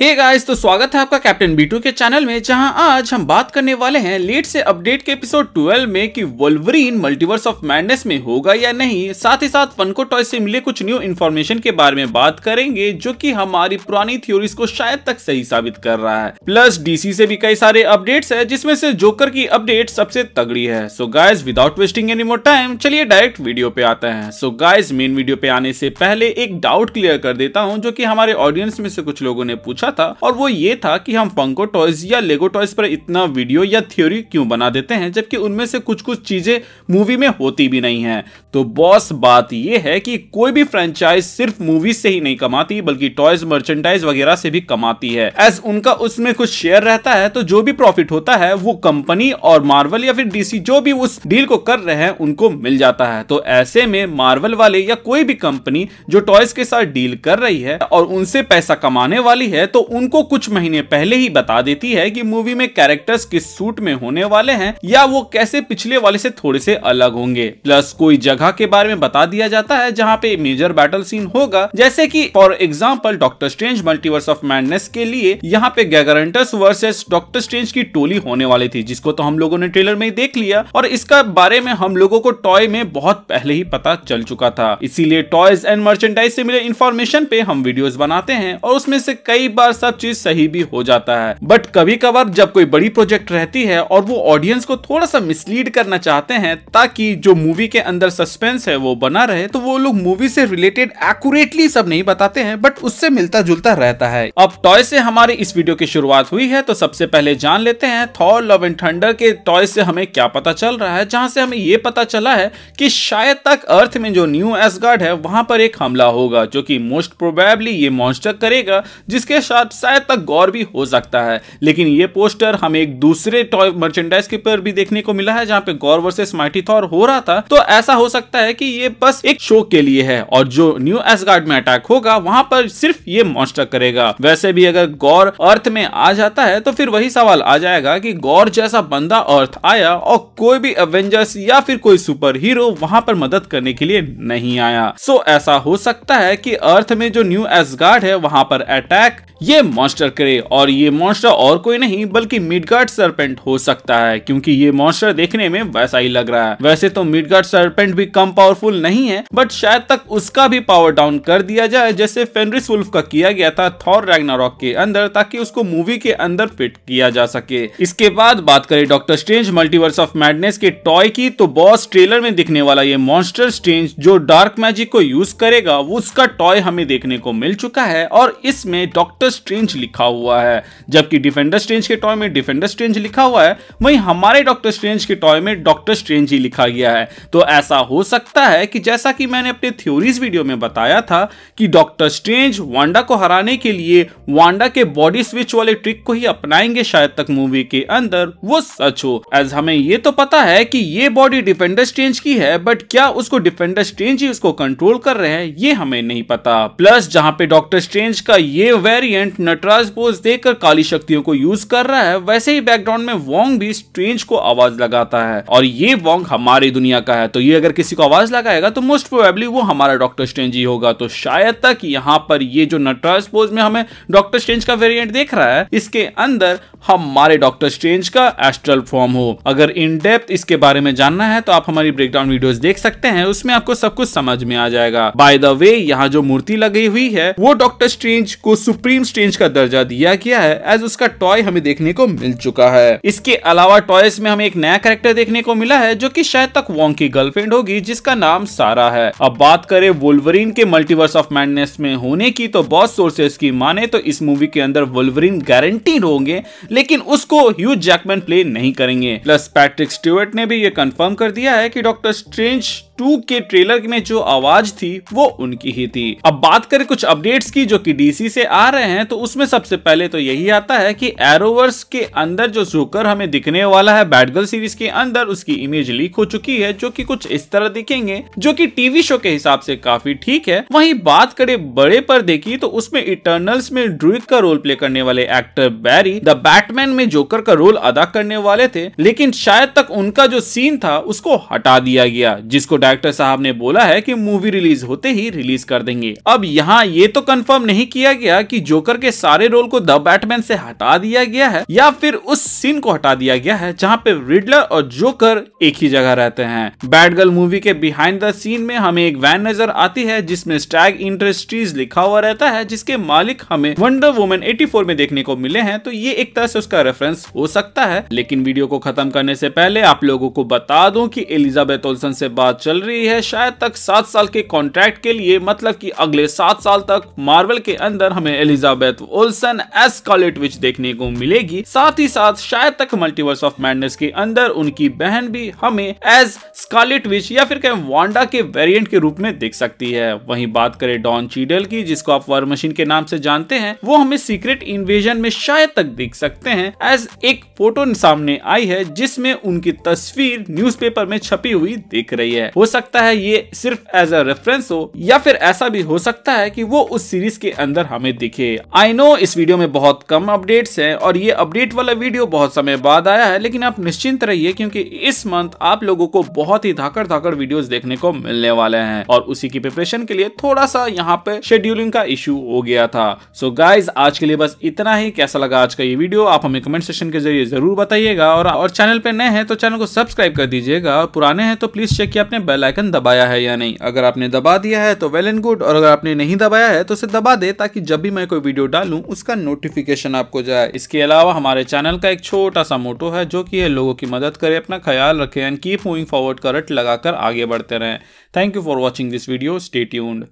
हे hey guys तो स्वागत है आपका कैप्टन बीटू के चैनल में जहां आज हम बात करने वाले हैं लेट से अपडेट के एपिसोड 12 में कि वोल्वरीन मल्टीवर्स ऑफ मैडनेस में होगा या नहीं साथ ही साथ फनको टॉय से मिले कुछ न्यू इन्फॉर्मेशन के बारे में बात करेंगे जो कि हमारी पुरानी थ्योरीज को शायद तक सही साबित कर रहा है प्लस डीसी से भी कई सारे अपडेट है जिसमे से जोकर की अपडेट सबसे तगड़ी है so guys without wasting any more time चलिए डायरेक्ट वीडियो पे आते हैं सो गाइज मेन वीडियो पे आने से पहले एक डाउट क्लियर कर देता हूँ जो की हमारे ऑडियंस में से कुछ लोगों ने पूछा पूछा अच्छा था और वो ये था कि हम पंको टॉयज या लेगो टॉयज पर इतना वीडियो या थ्योरी क्यों बना देते हैं जबकि उनमें से कुछ कुछ चीजें मूवी में होती भी नहीं है तो बॉस बात यह है कि कोई भी फ्रेंचाइज सिर्फ मूवी से ही नहीं कमाती बल्कि टॉयज मर्चेंडाइज वगैरह से भी कमाती है एज उनका उसमें कुछ शेयर रहता है तो जो भी प्रॉफिट होता है वो कंपनी और मार्वल या फिर डीसी जो भी उस डील को कर रहे हैं उनको मिल जाता है तो ऐसे में मार्वल वाले या कोई भी कंपनी जो टॉयज के साथ डील कर रही है और उनसे पैसा कमाने वाली है तो तो उनको कुछ महीने पहले ही बता देती है कि मूवी में कैरेक्टर्स किस सूट में होने वाले हैं या वो कैसे पिछले वाले से थोड़े से अलग होंगे प्लस कोई जगह के बारे में बता दिया जाता है जहाँ पे मेजर बैटल सीन होगा जैसे की for example Doctor Strange Multiverse of Madness के लिए यहाँ पे गैगरेंटस वर्सेस डॉक्टर स्ट्रेंज की टोली होने वाली थी जिसको तो हम लोगों ने ट्रेलर में देख लिया और इसका बारे में हम लोगों को टॉय में बहुत पहले ही पता चल चुका था इसीलिए टॉयज एंड मर्चेंडाइज से मिले इन्फॉर्मेशन पे हम वीडियोस बनाते हैं और उसमें से कई बार सब चीज सही भी हो जाता है बट कभी कभार जब कोई बड़ी प्रोजेक्ट रहती है और वो ऑडियंस को थोड़ा सा मिसलीड करना चाहते हैं ताकि जो मूवी के अंदर सस्पेंस है वो बना रहे तो वो लोग मूवी से रिलेटेड एक्यूरेटली सब नहीं बताते हैं बट उससे मिलता जुलता रहता है अब टॉय से हमारे इस वीडियो की शुरुआत हुई है तो सबसे पहले जान लेते हैं थॉर लव एंड थंडर के टॉय से हमें क्या पता चल रहा है जहां से हमें ये पता चला है कि शायद तक अर्थ में जो न्यू एसगार्ड है वहां पर एक हमला होगा जो कि मोस्ट प्रोबेबली ये मॉन्स्टर करेगा जिसके साथ शायद तक गौर भी हो सकता है लेकिन ये पोस्टर हमें एक दूसरे टॉय मर्चेंडाइज के पर भी देखने को मिला है जहाँ पे गौर वर्सेस माइटी थॉर हो रहा था तो ऐसा हो सकता है कि ये बस एक शो के लिए है और जो न्यू एस में अटैक होगा वहां पर सिर्फ ये मॉन्स्टर करेगा वैसे भी अगर गौर अर्थ में आ जाता है तो फिर वही सवाल आ जाएगा कि गौर जैसा बंदा अर्थ आया और कोई भी एवेंजर्स या फिर कोई सुपर हीरो वहां पर मदद करने के लिए नहीं आया सो ऐसा हो सकता है कि अर्थ में जो न्यू एस है वहां पर अटैक ये मॉन्स्टर करे और ये मॉन्स्टर और कोई नहीं बल्कि मिडगार्ड सरपेंट हो सकता है क्योंकि ये मॉन्स्टर देखने में वैसा ही लग रहा है वैसे तो मिडगार्ड सरपेंट भी कम पावरफुल नहीं है बट शायद तक उसका भी पावर डाउन कर दिया जाए जैसे फेनरिस वुल्फ का किया गया था थॉर रैगनारॉक के अंदर ताकि उसको मूवी के अंदर फिट किया जा सके इसके बाद बात करें Doctor Strange Multiverse of Madness के टॉय की तो बॉस ट्रेलर में दिखने वाला ये मॉन्स्टर स्ट्रेंज जो डार्क मैजिक को यूज करेगा उसका टॉय हमें देखने को मिल चुका है और इसमें डॉक्टर डिफेंडर स्ट्रेंज लिखा हुआ है जबकि डिफेंडर स्ट्रेंज के टॉय में डिफेंडर स्ट्रेंज लिखा हुआ है वहीं हमारे डॉक्टर स्ट्रेंज के टॉय में डॉक्टर स्ट्रेंज ही लिखा गया है तो ऐसा हो सकता है कि जैसा कि मैंने अपने थ्योरीज वीडियो में बताया था कि डॉक्टर स्ट्रेंज वांडा को हराने के लिए वांडा के बॉडी स्विच वाले ट्रिक को ही अपनाएंगे शायद तक मूवी के अंदर वो सच हो एज हमें ये तो पता है कि ये बॉडी डिफेंडर स्ट्रेंज की है बट क्या उसको डिफेंडर स्ट्रेंज ही उसको कंट्रोल कर रहे हैं ये हमें नहीं पता प्लस जहां पे डॉक्टर स्ट्रेंज का ये वेरियंट एंड नटराज पोज देकर काली शक्तियों को यूज कर रहा है वैसे ही बैकग्राउंड में वोंग भी स्ट्रेंज को आवाज लगाता है और ये वोंग हमारी दुनिया का है तो ये अगर किसी को आवाज लगाएगा तो मोस्ट प्रोबेबली वो हमारा डॉक्टर स्ट्रेंज ही होगा तो शायद तक यहाँ पर ये जो नटराज पोज में हमें डॉक्टर स्ट्रेंज का वेरियंट देख रहा है इसके अंदर हमारे डॉक्टर स्ट्रेंज का एस्ट्रल फॉर्म हो अगर इन डेप्थ इसके बारे में जानना है तो आप हमारी ब्रेकडाउन वीडियोस देख सकते हैं उसमें आपको सब कुछ समझ में आ जाएगा बाय द वे यहाँ जो मूर्ति लगी हुई है वो डॉक्टर स्ट्रेंज को सुप्रीम स्ट्रेंज का दर्जा दिया गया है एज उसका टॉय हमें देखने को मिल चुका है इसके अलावा टॉयस में हमें एक नया कैरेक्टर देखने को मिला है जो की शायद तक वॉन्ग की गर्लफ्रेंड होगी जिसका नाम सारा है अब बात करें वोल्वरीन के मल्टीवर्स ऑफ मैडनेस में होने की तो बहुत सोर्सेस की माने तो इस मूवी के अंदर वुलवरीन गारंटीड होंगे लेकिन उसको ह्यूज जैकमैन प्ले नहीं करेंगे प्लस पैट्रिक स्टीवर्ट ने भी ये कंफर्म कर दिया है कि डॉक्टर स्ट्रेंज टू के ट्रेलर में जो आवाज थी वो उनकी ही थी अब बात करें कुछ अपडेट्स की जो कि डीसी से आ रहे हैं हैं तो उसमें सबसे पहले तो यही आता है कि एरोवर्स के अंदर जो जोकर हमें दिखने वाला है बैटगर्ल सीरीज के अंदर उसकी इमेज लीक हो चुकी है जो कि कुछ इस तरह दिखेंगे जो कि टीवी शो के हिसाब से काफी ठीक है वहीं बात करें बड़े पर्दे की तो उसमें इटर्नल्स में ड्रुक का रोल प्ले करने वाले एक्टर बैरी द बैटमैन में जोकर का रोल अदा करने वाले थे लेकिन शायद तक उनका जो सीन था उसको हटा दिया गया जिसको डायरेक्टर साहब ने बोला है की मूवी रिलीज होते ही रिलीज कर देंगे अब यहाँ ये तो कंफर्म नहीं किया गया कि जोकर जोकर के सारे रोल को द बैटमैन से हटा दिया गया है या फिर उस सीन को हटा दिया गया है जहाँ पे रिडलर और जोकर एक ही जगह रहते हैं बैड गर्ल मूवी के बिहाइंड द सीन में हमें एक वैन नजर आती है जिसमें स्टैग इंडस्ट्रीज लिखा हुआ रहता है जिसके मालिक हमें वंडर वुमेन 84 में देखने को मिले हैं तो ये एक तरह से उसका रेफरेंस हो सकता है लेकिन वीडियो को खत्म करने से पहले आप लोगों को बता दूं कि एलिजाबेथ ओल्सन से बात चल रही है शायद तक सात साल के कॉन्ट्रैक्ट के लिए मतलब की अगले सात साल तक मार्वल के अंदर हमें Elizabeth Elizabeth Olsen Scarlet Witch देखने को मिलेगी साथ ही साथ शायद तक मल्टीवर्स ऑफ मैडनेस के अंदर उनकी बहन भी हमें एज स्कॉलेट विच या फिर कहें वांडा के वेरिएंट के रूप में दिख सकती है वहीं बात करें डॉन चीडल की जिसको आप वर मशीन के नाम से जानते हैं वो हमें सीक्रेट इन्वेजन में शायद तक दिख सकते हैं एज एक फोटो सामने आई है जिसमें उनकी तस्वीर न्यूज़पेपर में छपी हुई दिख रही है हो सकता है ये सिर्फ एज अ रेफरेंस हो या फिर ऐसा भी हो सकता है कि वो उस सीरीज के अंदर हमें दिखे आई नो इस वीडियो में बहुत कम अपडेट्स हैं और ये अपडेट वाला वीडियो बहुत समय बाद आया है लेकिन आप निश्चिंत रहिए क्योंकि इस मंथ आप लोगों को बहुत ही धाकर धाकर वीडियोस देखने को मिलने वाले हैं और उसी की प्रिपरेशन के लिए थोड़ा सा यहाँ पे शेड्यूलिंग का इशू हो गया था सो so गाइज आज के लिए बस इतना ही कैसा लगा आज का ये वीडियो आप हमें कमेंट सेक्शन के जरिए जरूर बताइएगा और, और चैनल पे नए हैं तो चैनल को सब्सक्राइब कर दीजिएगा और पुराने हैं तो प्लीज चेक किया आपने बेलाइकन दबाया है या नहीं अगर आपने दबा दिया है तो वेल एंड गुड और अगर आपने नहीं दबाया है तो उसे दबा दे ताकि जब भी मैं कोई वीडियो डालूं उसका नोटिफिकेशन आपको जाए इसके अलावा हमारे चैनल का एक छोटा सा मोटो है जो कि है लोगों की मदद करे अपना ख्याल रखें एंड कीप मूविंग फॉरवर्ड करट लगाकर आगे बढ़ते रहें thank you for watching this video stay tuned